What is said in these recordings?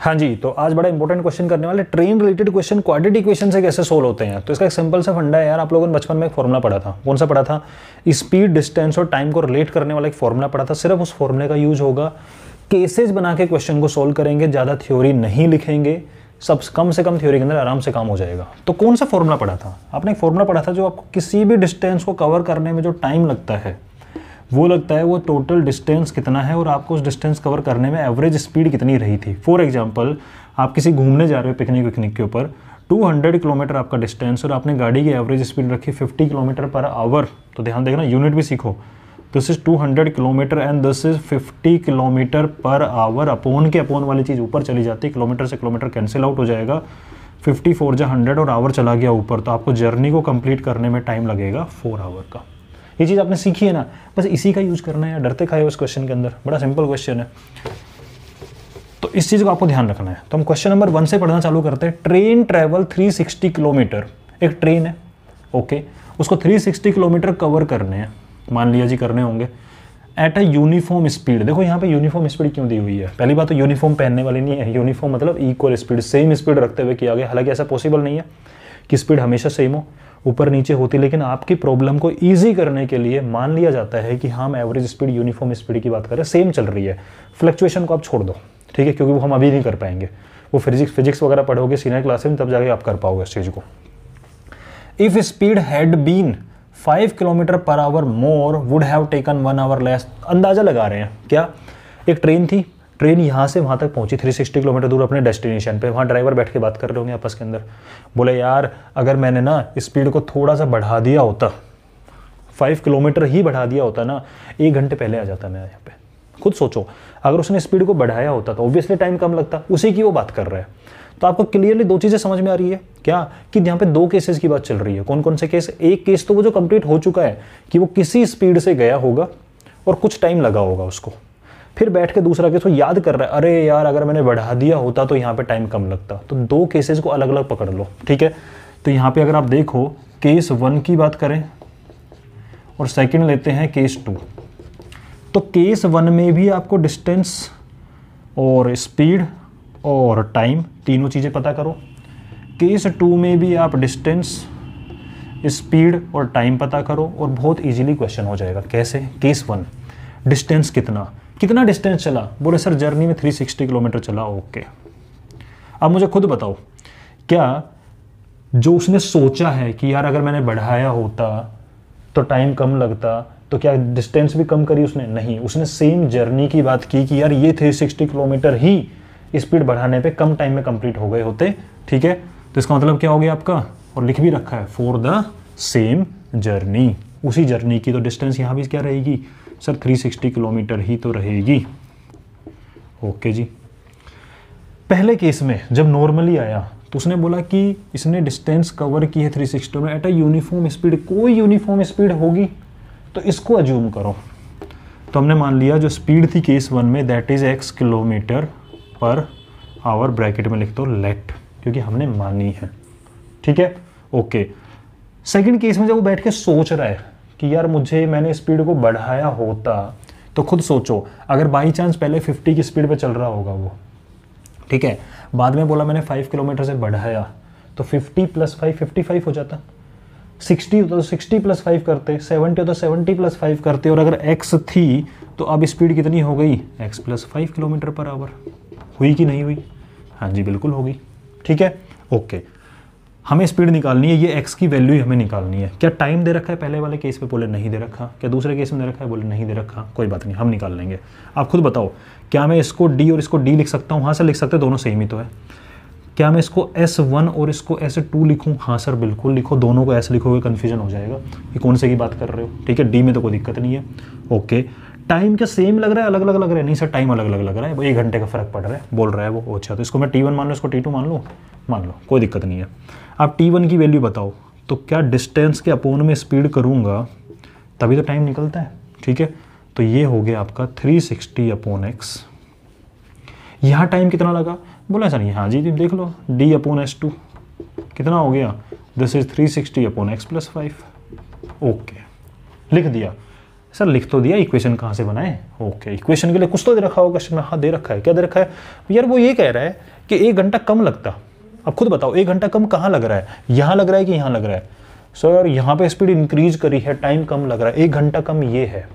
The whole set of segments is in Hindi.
हाँ जी तो आज बड़ा इंपॉर्टेंट क्वेश्चन करने वाले train related question quadratic equation से कैसे सोल्व होते हैं तो इसका एक सिंपल सा फंडा है यार आप लोगों ने बचपन में एक फॉर्मूला पढ़ा था कौन सा पढ़ा था स्पीड डिस्टेंस और टाइम को रिलेट करने वाला एक फॉर्मूला पढ़ा था सिर्फ उस फॉर्मूले का यूज होगा केसेज बना के क्वेश्चन को सोल्व करेंगे ज़्यादा थ्योरी नहीं लिखेंगे सब कम से कम थ्योरी के अंदर आराम से काम हो जाएगा तो कौन सा फॉर्मूला पढ़ा था आपने एक फॉर्मूला पढ़ा था जो आपको किसी भी डिस्टेंस को कवर करने में जो टाइम लगता है वो लगता है वो टोटल डिस्टेंस कितना है और आपको उस डिस्टेंस कवर करने में एवरेज स्पीड कितनी रही थी फॉर एग्जाम्पल आप किसी घूमने जा रहे हो पिकनिक विकनिक के ऊपर 200 किलोमीटर आपका डिस्टेंस और आपने गाड़ी की एवरेज स्पीड रखी 50 किलोमीटर पर आवर तो ध्यान देखना यूनिट भी सीखो this is 200 kilometre and this is 50 kilometre per hour upon के अपोन वाली चीज़ ऊपर चली जाती है किलोमीटर से किलोमीटर कैंसिल आउट हो जाएगा 54 फोर 100 और आवर चला गया ऊपर तो आपको जर्नी को कंप्लीट करने में टाइम लगेगा फोर आवर का ये चीज़ आपने सीखी है ना बस इसी का यूज़ करना है डरते खाए उस क्वेश्चन के अंदर बड़ा सिंपल क्वेश्चन है तो इस चीज़ को आपको ध्यान रखना है तो हम क्वेश्चन नंबर वन से पढ़ना चालू करते हैं ट्रेन ट्रैवल 360 किलोमीटर एक ट्रेन है ओके उसको 360 किलोमीटर कवर करने हैं मान लिया जी करने होंगे एट अ यूनिफॉर्म स्पीड देखो यहाँ पे यूनिफॉर्म स्पीड क्यों दी हुई है पहली बात तो यूनिफॉर्म पहनने वाली नहीं है यूनिफॉर्म मतलब इक्वल स्पीड सेम स्पीड रखते हुए किया गया हालांकि ऐसा पॉसिबल नहीं है कि स्पीड हमेशा सेम हो ऊपर नीचे होती लेकिन आपकी प्रॉब्लम को ईजी करने के लिए मान लिया जाता है कि हम एवरेज स्पीड यूनिफॉर्म स्पीड की बात करें सेम चल रही है फ्लक्चुएशन को आप छोड़ दो ठीक है क्योंकि वो हम अभी नहीं कर पाएंगे वो फिजिक्स फिजिक्स वगैरह पढ़ोगे सीनियर क्लास में तब जाके आप कर पाओगे इस चीज़ को if speed had been five kilometre per hour more would have taken one hour less अंदाज़ा लगा रहे हैं क्या एक ट्रेन थी ट्रेन यहाँ से वहाँ तक पहुँची 360 किलोमीटर दूर अपने डेस्टिनेशन पे वहाँ ड्राइवर बैठ के बात कर रहे होंगे आपस के अंदर बोले यार अगर मैंने ना स्पीड को थोड़ा सा बढ़ा दिया होता फाइव किलोमीटर ही बढ़ा दिया होता ना एक घंटे पहले आ जाता मैं यहाँ पे खुद सोचो अगर उसने स्पीड को बढ़ाया होता तो ऑब्वियसली टाइम कम लगता उसी की वो बात कर रहा है तो आपको क्लियरली दो चीज़ें समझ में आ रही है क्या कि यहाँ पे दो केसेस की बात चल रही है कौन कौन से केस एक केस तो वो जो कंप्लीट हो चुका है कि वो किसी स्पीड से गया होगा और कुछ टाइम लगा होगा उसको फिर बैठ के दूसरा केस वो याद कर रहा है अरे यार अगर मैंने बढ़ा दिया होता तो यहाँ पर टाइम कम लगता तो दो केसेस को अलग अलग पकड़ लो ठीक है तो यहाँ पर अगर आप देखो केस वन की बात करें और सेकेंड लेते हैं केस टू तो केस वन में भी आपको डिस्टेंस और स्पीड और टाइम तीनों चीज़ें पता करो केस टू में भी आप डिस्टेंस स्पीड और टाइम पता करो और बहुत इजीली क्वेश्चन हो जाएगा कैसे केस वन डिस्टेंस कितना कितना डिस्टेंस चला बोले सर जर्नी में 360 किलोमीटर चला ओके अब मुझे खुद बताओ क्या जो उसने सोचा है कि यार अगर मैंने बढ़ाया होता तो टाइम कम लगता तो क्या डिस्टेंस भी कम करी उसने नहीं उसने सेम जर्नी की बात की कि यार ये 360 किलोमीटर ही स्पीड बढ़ाने पे कम टाइम में कंप्लीट हो गए होते ठीक है तो इसका मतलब क्या हो गया आपका और लिख भी रखा है फॉर द सेम जर्नी उसी जर्नी की तो डिस्टेंस यहाँ भी क्या रहेगी सर 360 किलोमीटर ही तो रहेगी ओके जी पहले केस में जब नॉर्मली आया तो उसने बोला कि इसने डिस्टेंस कवर की है 360 में एट अ यूनिफॉर्म स्पीड कोई यूनिफॉर्म स्पीड होगी तो इसको अज्यूम करो तो हमने मान लिया जो स्पीड थी केस वन में that is x kilometre per hour bracket में लिख दो लेट क्योंकि हमने मानी है ठीक है ओके सेकंड केस में जब वो बैठ के सोच रहा है कि यार मुझे मैंने स्पीड को बढ़ाया होता तो खुद सोचो अगर बाई चांस पहले 50 की स्पीड पे चल रहा होगा वो ठीक है बाद में बोला मैंने 5 किलोमीटर से बढ़ाया तो 50 प्लस फाइव फिफ्टी फाइव हो जाता 60 तो 60 प्लस फाइव करते 70 होता 70 प्लस फाइव करते और अगर x थी तो अब स्पीड कितनी हो गई x plus five kilometre per hour हुई कि नहीं हुई हाँ जी बिल्कुल होगी ठीक है ओके हमें स्पीड निकालनी है ये एक्स की वैल्यू ही हमें निकालनी है क्या टाइम दे रखा है पहले वाले केस पे बोले नहीं दे रखा क्या दूसरे केस में दे रखा है बोले नहीं दे रखा कोई बात नहीं हम निकाल लेंगे आप खुद बताओ क्या मैं इसको डी और इसको डी लिख सकता हूँ हाँ सर लिख सकते दोनों सेम ही तो है क्या मैं इसको एस वन और इसको एस टू लिखूँ हाँ सर बिल्कुल लिखो दोनों को ऐसे लिखोगे कन्फ्यूजन हो जाएगा कि कौन से की बात कर रहे हो ठीक है डी में तो कोई दिक्कत नहीं है ओके टाइम क्या सेम लग रहा है अलग अलग लग रहा है नहीं सर टाइम अलग अलग लग रहा है एक घंटे का फर्क पड़ रहा है बोल रहा है वो अच्छा तो इसको मैं टी वन मान लो इसको टी टू मान लो मान लो कोई दिक्कत नहीं है आप टी वन की वैल्यू बताओ तो क्या डिस्टेंस के अपोन में स्पीड करूँगा तभी तो टाइम निकलता है ठीक है तो ये हो गया आपका थ्री सिक्सटी अपोन एक्स यहाँ टाइम कितना लगा बोला सर यहाँ जी देख लो डी अपोन एस टू कितना हो गया this is three sixty upon x plus five okay लिख दिया सर लिख तो दिया इक्वेशन कहाँ से बनाए ओके इक्वेशन के लिए कुछ तो दे रखा होगा क्वेश्चन हाँ दे रखा है क्या दे रखा है यार वो ये कह रहा है कि एक घंटा कम लगता अब खुद बताओ एक घंटा कम कहाँ लग रहा है यहाँ लग रहा है कि यहाँ लग रहा है सर so, यार यहाँ पे स्पीड इंक्रीज करी है टाइम कम लग रहा है एक घंटा कम ये है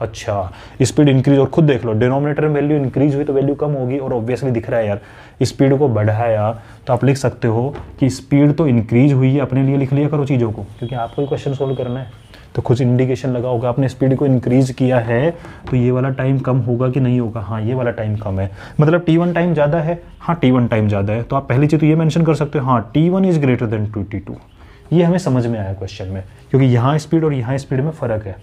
अच्छा स्पीड इंक्रीज और खुद देख लो डिनोमिनेटर में वैल्यू इंक्रीज हुई तो वैल्यू कम होगी और ऑब्वियसली दिख रहा है यार स्पीड को बढ़ाया तो आप लिख सकते हो कि स्पीड तो इंक्रीज हुई है अपने लिए लिख लिया करो चीज़ों को क्योंकि आपको ही क्वेश्चन सोल्व करना है तो कुछ इंडिकेशन लगा होगा आपने स्पीड को इंक्रीज किया है तो ये वाला टाइम कम होगा कि नहीं होगा हाँ ये वाला टाइम कम है मतलब टी वन टाइम ज़्यादा है हाँ टी वन टाइम ज़्यादा है तो आप पहली चीज़ तो ये मैंशन कर सकते हो हाँ t one is greater than two t two ये हमें समझ में आया क्वेश्चन में क्योंकि यहाँ स्पीड और यहाँ स्पीड में फ़र्क है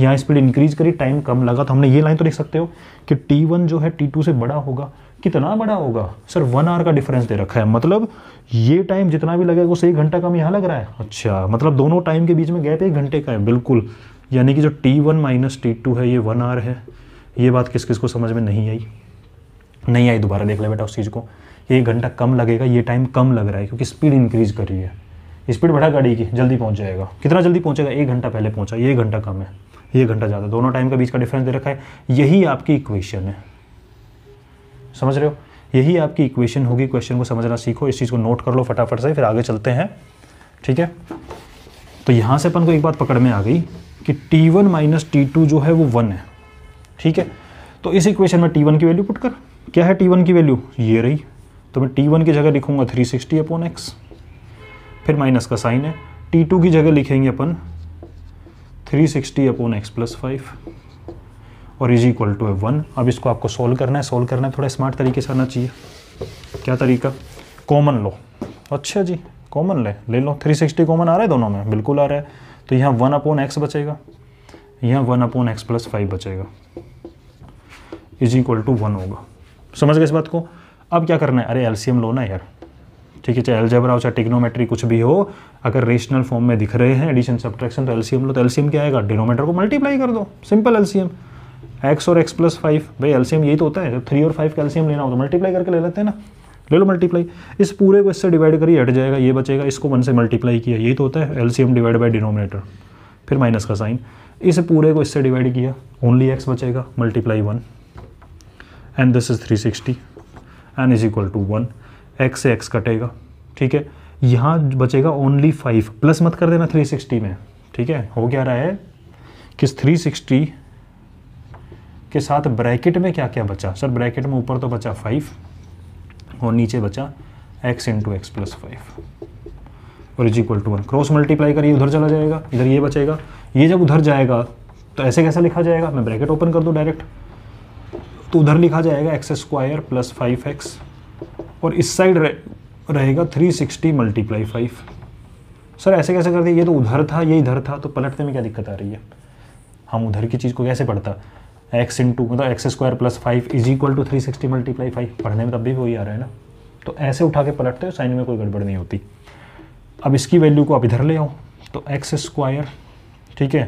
यहाँ स्पीड इंक्रीज करी टाइम कम लगा तो हमने ये लाइन तो लिख सकते हो कि टी वन जो है टी टू से बड़ा होगा कितना बड़ा होगा सर वन आवर का डिफरेंस दे रखा है मतलब ये टाइम जितना भी लगेगा उससे एक घंटा कम यहाँ लग रहा है अच्छा मतलब दोनों टाइम के बीच में गैप एक घंटे का है बिल्कुल यानी कि जो t one minus t two है ये वन आवर है ये बात किस किस को समझ में नहीं आई नहीं आई दोबारा देख ले बेटा उस चीज़ को ये एक घंटा कम लगेगा ये टाइम कम लग रहा है क्योंकि स्पीड इंक्रीज कर रही है स्पीड बढ़ा गाड़ी की जल्दी पहुंच जाएगा कितना जल्दी पहुंचेगा एक घंटा पहले पहुंचा ये एक घंटा कम है ये घंटा ज़्यादा दोनों टाइम का बीच का डिफरेंस दे रखा है यही आपकी इक्वेशन है समझ रहे हो यही आपकी इक्वेशन होगी क्वेश्चन को समझना सीखो इस चीज़ को नोट कर लो फटाफट से फिर आगे चलते हैं ठीक है तो यहाँ से अपन को एक बात पकड़ में आ गई कि t one minus t two जो है वो वन है ठीक है तो इस इक्वेशन में टी वन की वैल्यू पुट कर क्या है टी वन की वैल्यू ये रही तो मैं टी वन की जगह लिखूंगा थ्री सिक्सटी अपॉन एक्स फिर माइनस का साइन है टी टू की जगह लिखेंगे अपन three sixty upon x plus five और is equal to a one अब इसको आपको सोल्व करना है सोल्व करना है थोड़ा स्मार्ट तरीके से आना चाहिए क्या तरीका कॉमन लो अच्छा जी कॉमन ले ले लो थ्री सिक्सटी कॉमन आ रहा है दोनों में बिल्कुल आ रहा है तो यहाँ वन अपॉन एक्स बचेगा यहाँ one upon x plus five बचेगा इज इक्वल टू वन होगा समझ गए इस बात को अब क्या करना है अरे एलसीएम लो ना यार ठीक है चाहे एल्जेब्रा हो चाहे टिग्नोमेट्री कुछ भी हो अगर रेशनल फॉर्म में दिख रहे हैं एडिशन सब्ट्रैक्शन तो एलसीएम लो तो एलसीएम क्या आएगा डिनोमेटर को मल्टीप्लाई कर दो सिंपल एलसीएम एक्स और एक्स प्लस फाइव भाई एलसीएम यही तो होता है जब थ्री और फाइव का एलसीएम लेना हो तो मल्टीप्लाई करके ले लेते हैं ना ले लो मल्टीप्लाई इस पूरे को इससे डिवाइड करिए हट जाएगा ये बचेगा इसको वन से मल्टीप्लाई किया यही तो होता है एलसीएम डिवाइड बाई डिनोमिनेटर फिर माइनस का साइन इस पूरे को इससे डिवाइड किया ओनली एक्स बचेगा multiply one and this is three sixty and is equal to one x से एक्स कटेगा ठीक है यहाँ बचेगा ओनली फाइव प्लस मत कर देना थ्री सिक्सटी में ठीक है हो क्या रहा है कि थ्री सिक्सटी के साथ ब्रैकेट में क्या क्या बचा सर ब्रैकेट में ऊपर तो बचा फाइव और नीचे बचा x into x plus five और is equal to one cross multiply करिए उधर चला जाएगा इधर ये बचेगा ये जब उधर जाएगा तो ऐसे कैसे लिखा जाएगा मैं ब्रैकेट ओपन कर दूँ डायरेक्ट तो उधर लिखा जाएगा x square plus five x और इस साइड रह, रहेगा three sixty multiply five sir ऐसे कैसे कर दिए ये तो उधर था ये इधर था तो पलटने में क्या दिक्कत आ रही है हम उधर की चीज़ को कैसे पढ़ता एक्स इंटू मतलब x square plus five is equal to three sixty multiply five पढ़ने में तब भी वही आ रहा है ना तो ऐसे उठा के पलटते हो साइन में कोई गड़बड़ नहीं होती अब इसकी वैल्यू को आप इधर ले आओ तो एक्स स्क्वायर ठीक है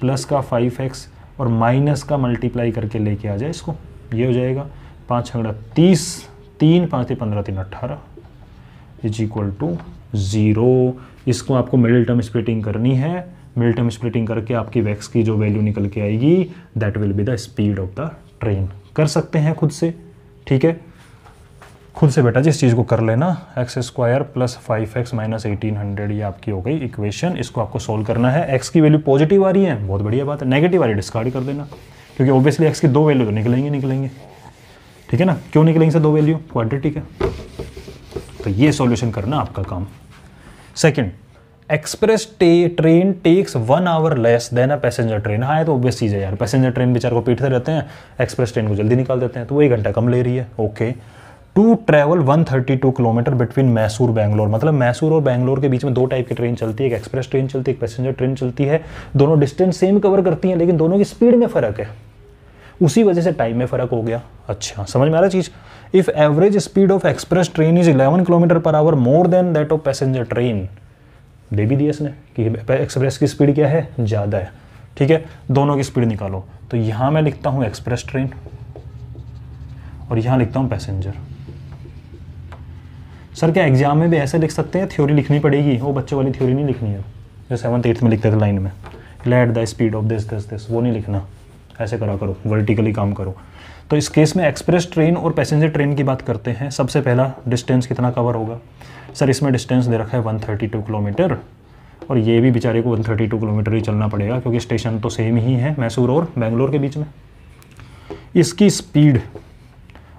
प्लस का फाइव एक्स और माइनस का मल्टीप्लाई करके लेके आ जाए इसको ये हो जाएगा पाँच हंगड़ा तीस तीन पाँच पंद्रह तीन अट्ठारह इज इक्वल टू ज़ीरो इसको आपको मिडिल टर्म स्प्लिटिंग करनी है मिडिल टर्म स्प्लिटिंग करके आपकी वैक्स की जो वैल्यू निकल के आएगी that will be the speed of the train कर सकते हैं खुद से ठीक है खुद से बेटा जी इस चीज़ को कर लेना x square plus five x minus eighteen hundred ये आपकी हो गई इक्वेशन इसको आपको सोल्व करना है एक्स की वैल्यू पॉजिटिव आ रही है बहुत बढ़िया बात है नेगेटिव आ रही है डिस्कार्ड कर देना क्योंकि ऑब्वियसली एक्स की दो वैल्यू तो निकलेंगे निकलेंगे ठीक है ना क्यों निकलेंगे सर दो वैल्यू क्वान्टिटी का तो ये सॉल्यूशन करना आपका काम सेकंड एक्सप्रेस टे, train takes one hour less than a passenger train हाँ तो ऑब्वियस चीज़ है यार पैसेंजर ट्रेन बेचार को पीटते रहते हैं एक्सप्रेस ट्रेन को जल्दी निकाल देते हैं तो वो एक घंटा कम ले रही है okay to travel 132 kilometre between Mysore Bangalore मतलब मैसूर और बैंगलोर के बीच में दो टाइप की ट्रेन चलती है एक एक्सप्रेस ट्रेन चलती है एक पैसेंजर ट्रेन चलती है दोनों डिस्टेंस सेम कवर करती हैं लेकिन दोनों की स्पीड में फ़र्क है उसी वजह से टाइम में फ़र्क हो गया अच्छा समझ में आ रहा चीज़ if average speed of express train is 11 kilometre per hour more than that of passenger train दे भी दिया इसने कि एक्सप्रेस की स्पीड क्या है ज़्यादा है ठीक है दोनों की स्पीड निकालो तो यहाँ मैं लिखता हूँ एक्सप्रेस ट्रेन और यहाँ लिखता हूँ पैसेंजर सर क्या एग्जाम में भी ऐसे लिख सकते हैं थ्योरी लिखनी पड़ेगी वो बच्चों वाली थ्योरी नहीं लिखनी है जो सेवन्थ एट्थ में लिखते थे लाइन में let the speed of this this this वो नहीं लिखना ऐसे करा करो वर्टिकली काम करो तो इस केस में एक्सप्रेस ट्रेन और पैसेंजर ट्रेन की बात करते हैं सबसे पहला डिस्टेंस कितना कवर होगा सर इसमें डिस्टेंस दे रखा है 132 किलोमीटर और ये भी बेचारे को 132 किलोमीटर ही चलना पड़ेगा क्योंकि स्टेशन तो सेम ही है मैसूर और बेंगलोर के बीच में इसकी स्पीड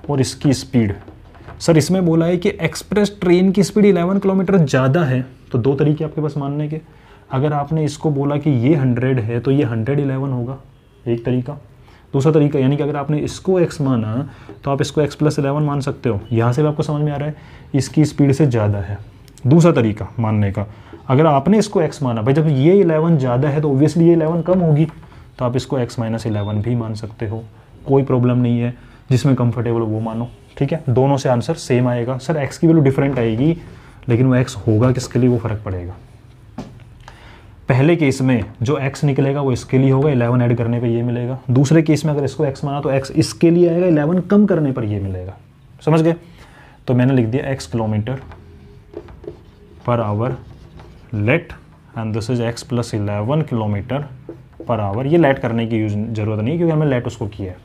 और इसकी स्पीड सर इसमें बोला है कि एक्सप्रेस ट्रेन की स्पीड 11 किलोमीटर ज़्यादा है तो दो तरीके आपके पास मानने के अगर आपने इसको बोला कि ये 100 है तो ये 111 होगा एक तरीका दूसरा तरीका यानी कि अगर आपने इसको एक्स माना तो आप इसको एक्स प्लस इलेवन मान सकते हो यहाँ से भी आपको समझ में आ रहा है इसकी स्पीड से ज़्यादा है दूसरा तरीका मानने का अगर आपने इसको एक्स माना भाई जब ये इलेवन ज़्यादा है तो ऑब्वियसली ये इलेवन कम होगी तो आप इसको एक्स माइनस इलेवन भी मान सकते हो कोई प्रॉब्लम नहीं है जिसमें कम्फर्टेबल हो वो मानो ठीक है दोनों से आंसर सेम आएगा सर एक्स की वैल्यू डिफरेंट आएगी लेकिन वो एक्स होगा किसके लिए वो फ़र्क पड़ेगा पहले केस में जो x निकलेगा वो इसके लिए होगा 11 ऐड करने पर ये मिलेगा दूसरे केस में अगर इसको x माना तो x इसके लिए आएगा 11 कम करने पर ये मिलेगा समझ गए तो मैंने लिख दिया x kilometre per hour let and this is x plus eleven kilometre per hour ये लेट करने की यूज जरूरत नहीं क्योंकि हमने लेट उसको किया है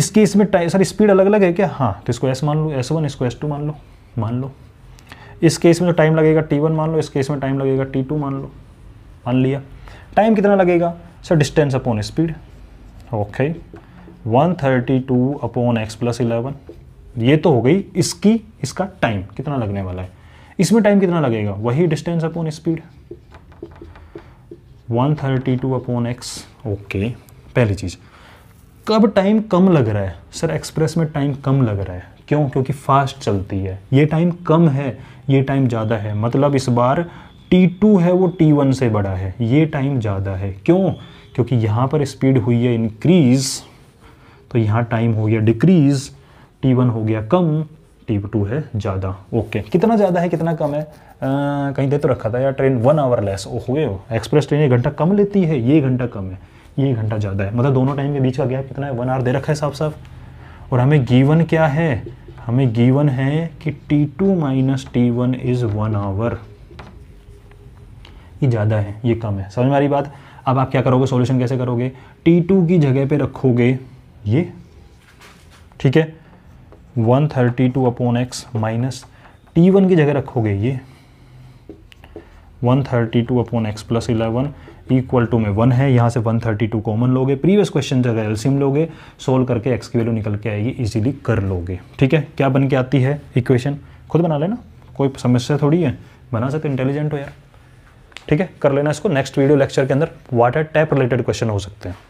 इस केस में सर स्पीड अलग अलग है क्या हाँ तो इसको एस मान लो एस वन इसको एस टू मान लो मान लो इस केस में जो तो टाइम लगेगा टी वन मान लो इस केस में टाइम लगेगा टी टू मान लो मान लिया टाइम कितना लगेगा sir distance upon speed okay 132 thirty two upon x plus eleven ये तो हो गई इसकी इसका टाइम कितना लगने वाला है इसमें टाइम कितना लगेगा वही distance upon speed 132 thirty two upon x okay पहली चीज़ कब टाइम कम लग रहा है सर एक्सप्रेस में टाइम कम लग रहा है क्यों क्योंकि फास्ट चलती है ये टाइम कम है ये टाइम ज़्यादा है मतलब इस बार टी टू है वो टी वन से बड़ा है ये टाइम ज़्यादा है क्यों क्योंकि यहाँ पर स्पीड हुई है इंक्रीज़ तो यहाँ टाइम हो गया डिक्रीज़ टी वन हो गया कम टी टू है ज़्यादा ओके कितना ज़्यादा है कितना कम है आ, कहीं दे तो रखा था यार ट्रेन वन आवर लेस ओ हो हो एक्सप्रेस ट्रेन एक घंटा कम लेती है ये घंटा कम है ये घंटा ज़्यादा है मतलब दोनों टाइम के बीच का गैप कितना है वन आवर दे रखा है साफ साफ और हमें गीवन क्या है हमें गीवन है कि t two minus t one is one hour ये ज़्यादा है ये कम है समझ में आ रही बात अब आप क्या करोगे सॉल्यूशन कैसे करोगे टी टू की जगह पे रखोगे ये ठीक है one thirty two upon x minus t one की जगह रखोगे ये one thirty two upon x plus eleven equal to में वन है यहाँ से वन थर्टी टू कॉमन लोगे प्रीवियस क्वेश्चन जगह एलसीएम लोगे सोल्व करके एक्स की वैल्यू निकल के आएगी इजीली कर लोगे ठीक है क्या बन के आती है इक्वेशन खुद बना लेना कोई समस्या थोड़ी है बना सकते इंटेलिजेंट हो यार ठीक है कर लेना इसको नेक्स्ट वीडियो लेक्चर के अंदर वाटर टैप रिलेटेड क्वेश्चन हो सकते हैं